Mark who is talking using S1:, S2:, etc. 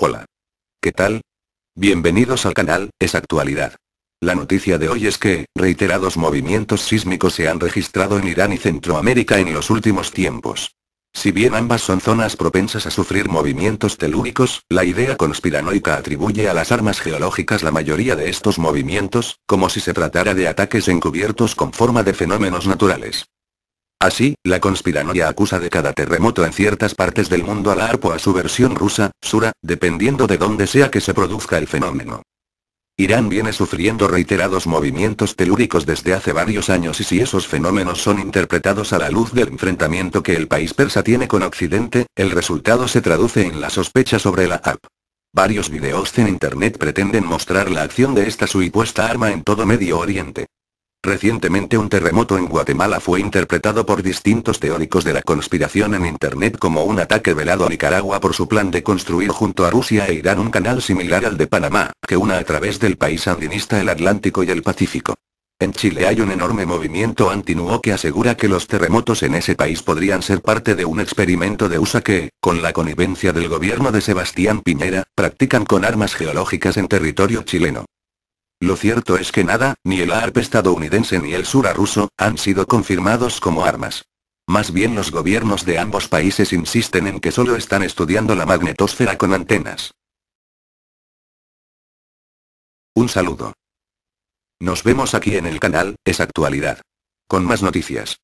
S1: Hola. ¿Qué tal? Bienvenidos al canal, es actualidad. La noticia de hoy es que, reiterados movimientos sísmicos se han registrado en Irán y Centroamérica en los últimos tiempos. Si bien ambas son zonas propensas a sufrir movimientos telúricos, la idea conspiranoica atribuye a las armas geológicas la mayoría de estos movimientos, como si se tratara de ataques encubiertos con forma de fenómenos naturales. Así, la conspiranoia acusa de cada terremoto en ciertas partes del mundo a la ARPO a su versión rusa, Sura, dependiendo de dónde sea que se produzca el fenómeno. Irán viene sufriendo reiterados movimientos telúricos desde hace varios años y si esos fenómenos son interpretados a la luz del enfrentamiento que el país persa tiene con Occidente, el resultado se traduce en la sospecha sobre la ARP. Varios videos en Internet pretenden mostrar la acción de esta supuesta arma en todo Medio Oriente. Recientemente un terremoto en Guatemala fue interpretado por distintos teóricos de la conspiración en Internet como un ataque velado a Nicaragua por su plan de construir junto a Rusia e Irán un canal similar al de Panamá, que una a través del país andinista el Atlántico y el Pacífico. En Chile hay un enorme movimiento antinuo que asegura que los terremotos en ese país podrían ser parte de un experimento de USA que, con la connivencia del gobierno de Sebastián Piñera, practican con armas geológicas en territorio chileno. Lo cierto es que nada, ni el ARP estadounidense ni el Sura ruso, han sido confirmados como armas. Más bien los gobiernos de ambos países insisten en que solo están estudiando la magnetosfera con antenas. Un saludo. Nos vemos aquí en el canal, es actualidad. Con más noticias.